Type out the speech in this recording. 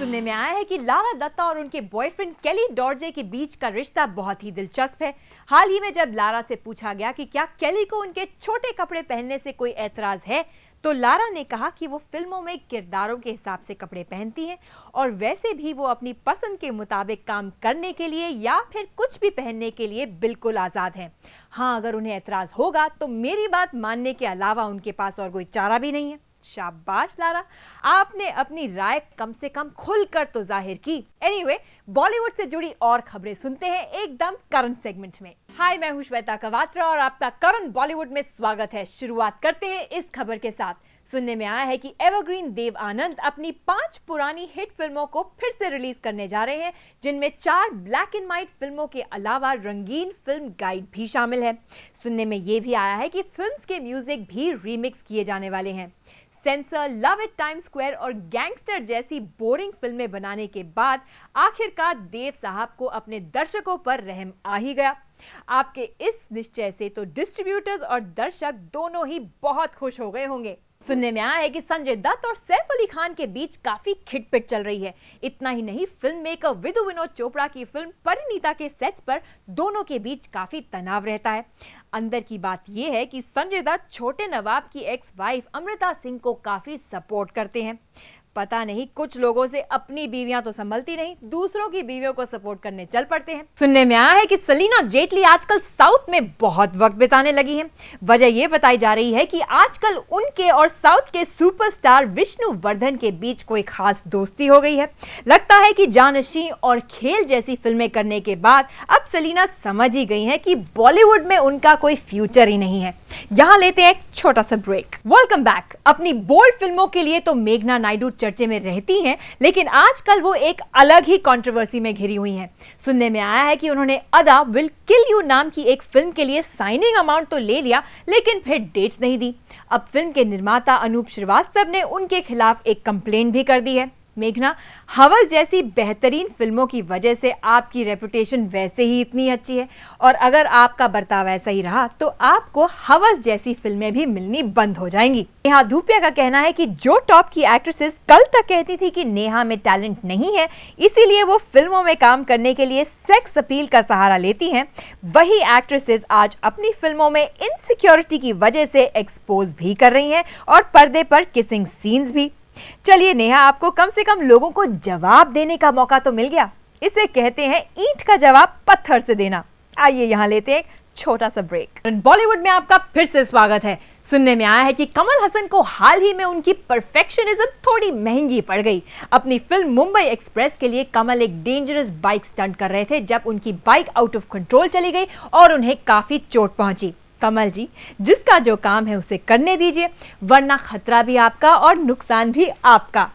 सुनने में आया है कि लारा दत्ता और उनके बॉयफ्रेंड केली डॉर्जे के बीच का रिश्ता बहुत ही दिलचस्प है हाल ही में जब लारा से पूछा गया कि क्या केली को उनके छोटे कपड़े पहनने से कोई एतराज है तो लारा ने कहा कि वो फिल्मों में किरदारों के हिसाब से कपड़े पहनती हैं और वैसे भी वो अपनी पसंद के मुताबिक काम करने के लिए या फिर कुछ भी पहनने के लिए बिल्कुल आज़ाद हैं हाँ अगर उन्हें एतराज़ होगा तो मेरी बात मानने के अलावा उनके पास और कोई चारा भी नहीं है शाबाश लारा आपने अपनी राय कम से कम खुलकर तो जाहिर की एनीवे anyway, बॉलीवुड से जुड़ी और खबरें सुनते हैं एकदम करंट सेगमेंट में हाय मैं हूं श्वेता कवात्रा और आपका करंट बॉलीवुड में स्वागत है शुरुआत करते हैं इस खबर के साथ सुनने में आया है कि एवरग्रीन देव आनंद अपनी पांच पुरानी हिट फिल्मों को फिर से रिलीज करने जा रहे हैं जिनमें चार ब्लैक एंड व्हाइट फिल्मों के अलावा रंगीन फिल्म गाइड भी शामिल है सुनने में ये भी आया है कि फिल्म्स के म्यूजिक भी रीमिक्स किए जाने वाले हैं censor love it time square और गैंगस्टर जैसी बोरिंग फिल्में बनाने के बाद आखिरकार देव साहब को अपने दर्शकों पर रहम आ ही गया आपके इस निश्चय से तो डिस्ट्रीब्यूटर्स और दर्शक दोनों ही बहुत खुश हो गए होंगे सुनने में आया है कि संजय दत्त और सैफ अली खान के बीच काफी खिटपिट चल रही है इतना ही नहीं फिल्म मेकर विदु विनोद चोपड़ा की फिल्म परिणीता के सेट्स पर दोनों के बीच काफी तनाव रहता है अंदर की बात यह है कि संजय दत्त छोटे नवाब की एक्स वाइफ अमृता सिंह को काफी सपोर्ट करते हैं पता नहीं कुछ लोगों से अपनी बीवियां तो संभलती नहीं दूसरों की बीवियों को सपोर्ट करने चल पड़ते हैं सुनने में आया है कि सलीना जेटली आजकल साउथ में बहुत वक्त बिताने लगी हैं। वजह यह बताई जा रही है कि आजकल उनके और साउथ के सुपरस्टार विष्णु वर्धन के बीच कोई खास दोस्ती हो गई है लगता है कि जानशी और खेल जैसी फिल्में करने के बाद अब सलीना समझ ही गई है कि बॉलीवुड में उनका कोई फ्यूचर ही नहीं है यहाँ लेते हैं एक छोटा सा ब्रेक वेलकम बैक अपनी बोल्ड फिल्मों के लिए तो मेघना नायडू चर्चे में रहती हैं लेकिन आजकल वो एक अलग ही कंट्रोवर्सी में घिरी हुई हैं सुनने में आया है कि उन्होंने अदा विल किल यू नाम की एक फिल्म के लिए साइनिंग अमाउंट तो ले लिया लेकिन फिर डेट्स नहीं दी अब फिल्म के निर्माता अनूप श्रीवास्तव ने उनके खिलाफ एक कंप्लेन भी कर दी है मेघना हवस जैसी बेहतरीन फिल्मों की वजह से आपकी रेपुटेशन वैसे ही इतनी अच्छी है और अगर आपका बर्ताव ऐसा ही रहा तो आपको हवस जैसी फिल्में भी मिलनी बंद हो जाएंगी नेहा धूपिया का कहना है कि जो टॉप की एक्ट्रेसेस कल तक कहती थी कि नेहा में टैलेंट नहीं है इसीलिए वो फिल्मों में काम करने के लिए सेक्स अपील का सहारा लेती हैं वही एक्ट्रेसेस आज अपनी फिल्मों में इनसिक्योरिटी की वजह से एक्सपोज भी कर रही हैं और पर्दे पर किसिंग सीन्स भी चलिए नेहा आपको कम से कम लोगों को जवाब देने का मौका तो मिल गया इसे कहते हैं ईंट का जवाब पत्थर से देना आइए यहाँ लेते हैं छोटा सा ब्रेक बॉलीवुड में आपका फिर से स्वागत है सुनने में आया है कि कमल हसन को हाल ही में उनकी परफेक्शनिज्म थोड़ी महंगी पड़ गई अपनी फिल्म मुंबई एक्सप्रेस के लिए कमल एक डेंजरस बाइक स्टंट कर रहे थे जब उनकी बाइक आउट ऑफ कंट्रोल चली गई और उन्हें काफी चोट पहुंची कमल जी जिसका जो काम है उसे करने दीजिए वरना खतरा भी आपका और नुकसान भी आपका